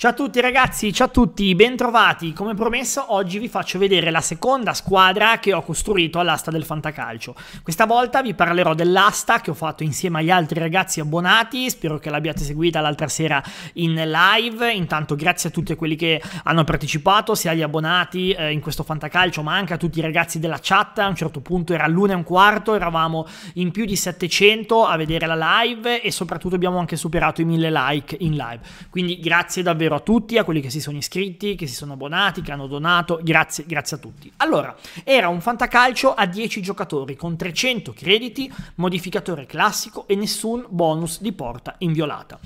Ciao a tutti ragazzi, ciao a tutti, bentrovati. Come promesso oggi vi faccio vedere la seconda squadra che ho costruito all'asta del Fantacalcio. Questa volta vi parlerò dell'asta che ho fatto insieme agli altri ragazzi abbonati, spero che l'abbiate seguita l'altra sera in live. Intanto grazie a tutti quelli che hanno partecipato, sia agli abbonati eh, in questo Fantacalcio ma anche a tutti i ragazzi della chat. A un certo punto era l'una e un quarto, eravamo in più di 700 a vedere la live e soprattutto abbiamo anche superato i 1000 like in live. Quindi grazie davvero davvero a tutti, a quelli che si sono iscritti, che si sono abbonati, che hanno donato, grazie, grazie a tutti. Allora, era un fantacalcio a 10 giocatori con 300 crediti, modificatore classico e nessun bonus di porta inviolata.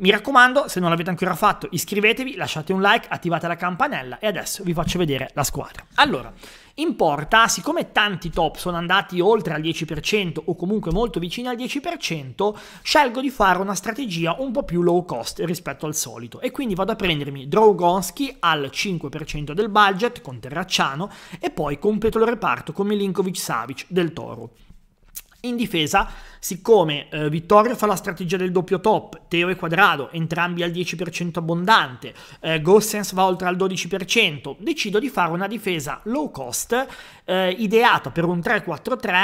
Mi raccomando, se non l'avete ancora fatto, iscrivetevi, lasciate un like, attivate la campanella e adesso vi faccio vedere la squadra. Allora, in porta, siccome tanti top sono andati oltre al 10% o comunque molto vicini al 10%, scelgo di fare una strategia un po' più low cost rispetto al solito e quindi vado a prendermi Drogonski al 5% del budget con Terracciano e poi completo il reparto con Milinkovic Savic del Toro. In difesa, siccome eh, Vittorio fa la strategia del doppio top, Teo e Quadrado, entrambi al 10% abbondante, eh, Gossens va oltre al 12%, decido di fare una difesa low cost eh, ideata per un 3-4-3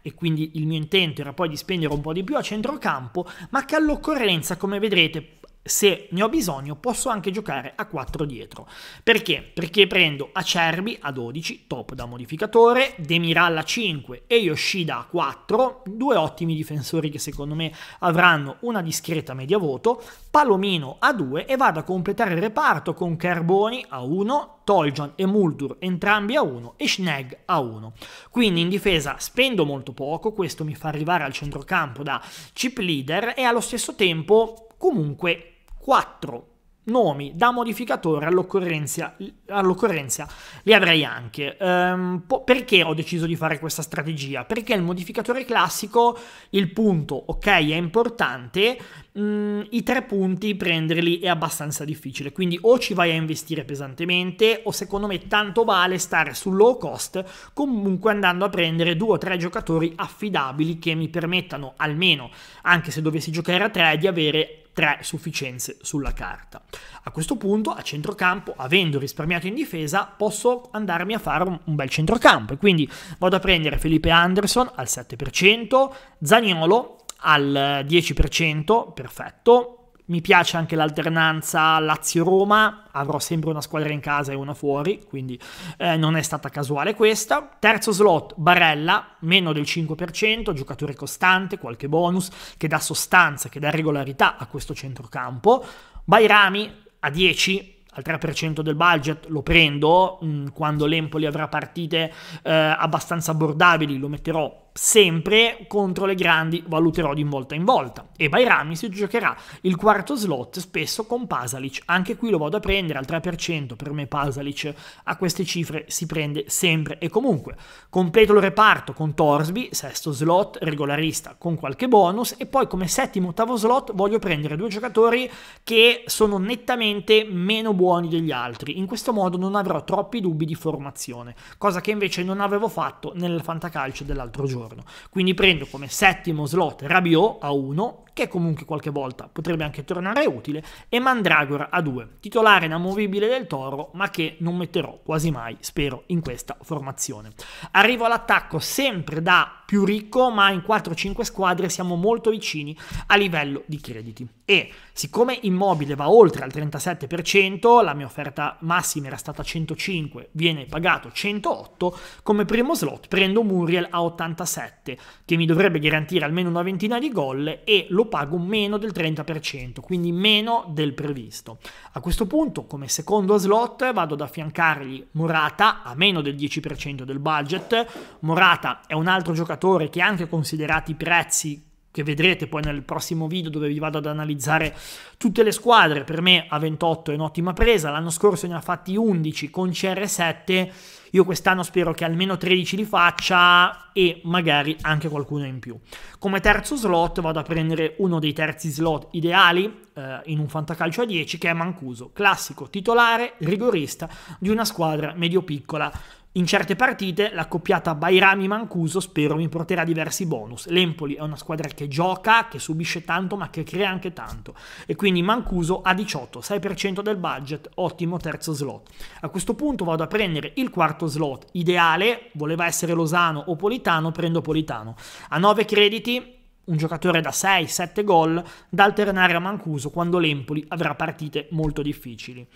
e quindi il mio intento era poi di spendere un po' di più a centrocampo, ma che all'occorrenza, come vedrete, se ne ho bisogno posso anche giocare a 4 dietro. Perché? Perché prendo Acerbi a 12, top da modificatore, Demiral a 5 e Yoshida a 4, due ottimi difensori che secondo me avranno una discreta media voto, Palomino a 2 e vado a completare il reparto con Carboni a 1, Toljan e Muldur entrambi a 1 e Schneg a 1. Quindi in difesa spendo molto poco, questo mi fa arrivare al centrocampo da chip leader e allo stesso tempo comunque 4 nomi da modificatore all'occorrenza, all'occorrenza li avrei anche. Ehm, po- perché ho deciso di fare questa strategia? Perché il modificatore classico, il punto, ok, è importante, mh, mm, i tre punti prenderli è abbastanza difficile, quindi o ci vai a investire pesantemente o secondo me tanto vale stare sul low cost, comunque andando a prendere due o tre giocatori affidabili che mi permettano almeno, anche se dovessi giocare a tre, di avere tre sufficienze sulla carta. A questo punto, a centrocampo, avendo risparmiato in difesa, posso andarmi a fare un, un bel centrocampo. E quindi vado a prendere Felipe Anderson al 7%, Zagnolo al 10%, perfetto, mi piace anche l'alternanza Lazio-Roma, avrò sempre una squadra in casa e una fuori, quindi eh, non è stata casuale questa. Terzo slot, Barella, meno del 5%, giocatore costante, qualche bonus, che dà sostanza, che dà regolarità a questo centrocampo. Bairami a 10, al 3% del budget lo prendo, mh, mm, quando l'Empoli avrà partite eh, abbastanza abbordabili lo metterò sempre contro le grandi valuterò di volta in volta e Bairami si giocherà il quarto slot spesso con Pasalic anche qui lo vado a prendere al 3% per me Pasalic a queste cifre si prende sempre e comunque completo il reparto con Torsby sesto slot regolarista con qualche bonus e poi come settimo ottavo slot voglio prendere due giocatori che sono nettamente meno buoni degli altri in questo modo non avrò troppi dubbi di formazione cosa che invece non avevo fatto nel fantacalcio dell'altro giorno turno. Quindi prendo come settimo slot Rabiot a 1 che comunque qualche volta potrebbe anche tornare utile, e Mandragora a 2, titolare inamovibile del Toro, ma che non metterò quasi mai, spero, in questa formazione. Arrivo all'attacco sempre da più ricco, ma in 4-5 squadre siamo molto vicini a livello di crediti. E siccome Immobile va oltre al 37%, la mia offerta massima era stata 105, viene pagato 108, come primo slot prendo Muriel a 87, che mi dovrebbe garantire almeno una ventina di gol e lo lo pago meno del 30%, quindi meno del previsto. A questo punto, come secondo slot, vado ad affiancargli Morata a meno del 10% del budget. Morata è un altro giocatore che anche considerati i prezzi che vedrete poi nel prossimo video dove vi vado ad analizzare tutte le squadre. Per me a 28 è un'ottima presa, l'anno scorso ne ha fatti 11 con CR7, io quest'anno spero che almeno 13 li faccia e magari anche qualcuno in più. Come terzo slot vado a prendere uno dei terzi slot ideali eh, in un fantacalcio a 10 che è Mancuso, classico titolare, rigorista di una squadra medio-piccola in certe partite la coppiata Bairami-Mancuso spero mi porterà diversi bonus. L'Empoli è una squadra che gioca, che subisce tanto ma che crea anche tanto. E quindi Mancuso a 18, 6% del budget, ottimo terzo slot. A questo punto vado a prendere il quarto slot ideale, voleva essere Losano o Politano, prendo Politano. A 9 crediti un giocatore da 6-7 gol da alternare a Mancuso quando l'Empoli avrà partite molto difficili.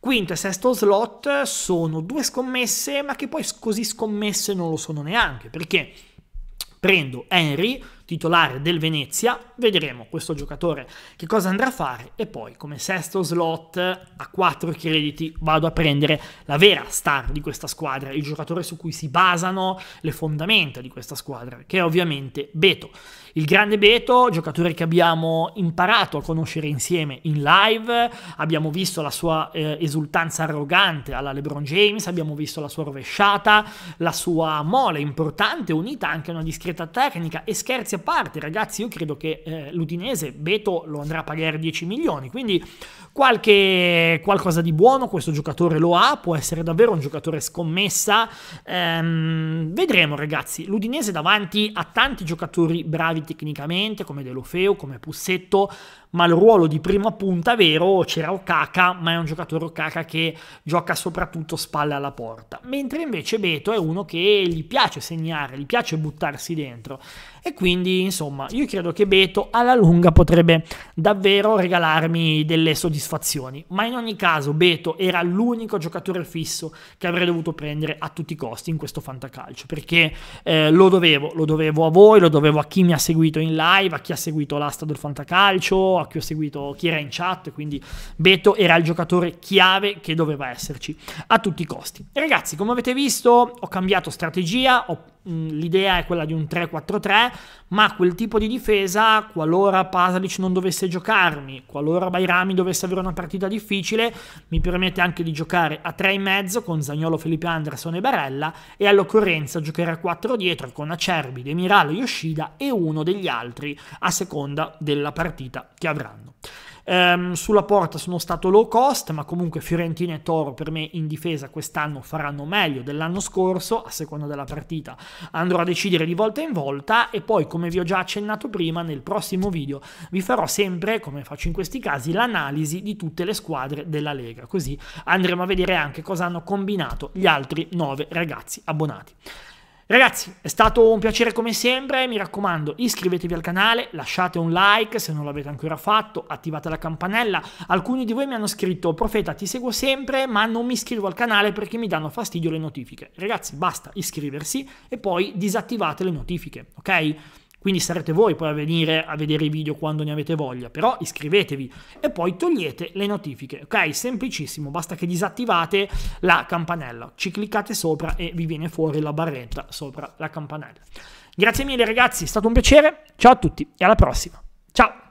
Quinto e sesto slot sono due scommesse, ma che poi così scommesse non lo sono neanche, perché prendo Henry titolare del Venezia, vedremo questo giocatore che cosa andrà a fare e poi come sesto slot a 4 crediti vado a prendere la vera star di questa squadra, il giocatore su cui si basano le fondamenta di questa squadra, che è ovviamente Beto. Il grande Beto, giocatore che abbiamo imparato a conoscere insieme in live, abbiamo visto la sua eh, esultanza arrogante alla LeBron James, abbiamo visto la sua rovesciata, la sua mole importante unita anche a una discreta tecnica e scherzi a Udinese parte, ragazzi, io credo che eh, l'Udinese, Beto, lo andrà a pagare 10 milioni, quindi qualche, qualcosa di buono questo giocatore lo ha, può essere davvero un giocatore scommessa, ehm, vedremo ragazzi, l'Udinese davanti a tanti giocatori bravi tecnicamente, come Delofeo, come Pussetto, ma il ruolo di prima punta vero c'era Okaka, ma è un giocatore Okaka che gioca soprattutto spalle alla porta, mentre invece Beto è uno che gli piace segnare, gli piace buttarsi dentro e quindi quindi insomma io credo che Beto alla lunga potrebbe davvero regalarmi delle soddisfazioni, ma in ogni caso Beto era l'unico giocatore fisso che avrei dovuto prendere a tutti i costi in questo fantacalcio, perché eh, lo dovevo, lo dovevo a voi, lo dovevo a chi mi ha seguito in live, a chi ha seguito l'asta del fantacalcio, a chi ho seguito chi era in chat, quindi Beto era il giocatore chiave che doveva esserci a tutti i costi. ragazzi, come avete visto, ho cambiato strategia, ho Mm, l'idea è quella di un 3-4-3, ma quel tipo di difesa, qualora Pasalic non dovesse giocarmi, qualora Bairami dovesse avere una partita difficile, mi permette anche di giocare a 3 in mezzo con Zagnolo, Felipe Anderson e Barella e all'occorrenza giocare a 4 dietro con Acerbi, Demiral, Yoshida e uno degli altri a seconda della partita che avranno. Ehm, sulla porta sono stato low cost, ma comunque Fiorentina e Toro per me in difesa quest'anno faranno meglio dell'anno scorso, a seconda della partita andrò a decidere di volta in volta e poi come vi ho già accennato prima nel prossimo video vi farò sempre, come faccio in questi casi, l'analisi di tutte le squadre della Lega, così andremo a vedere anche cosa hanno combinato gli altri 9 ragazzi abbonati. Ragazzi, è stato un piacere come sempre, mi raccomando iscrivetevi al canale, lasciate un like se non l'avete ancora fatto, attivate la campanella. Alcuni di voi mi hanno scritto, profeta ti seguo sempre ma non mi iscrivo al canale perché mi danno fastidio le notifiche. Ragazzi, basta iscriversi e poi disattivate le notifiche, ok? quindi sarete voi poi a venire a vedere i video quando ne avete voglia, però iscrivetevi e poi togliete le notifiche, ok? Semplicissimo, basta che disattivate la campanella, ci cliccate sopra e vi viene fuori la barretta sopra la campanella. Grazie mille ragazzi, è stato un piacere, ciao a tutti e alla prossima, ciao!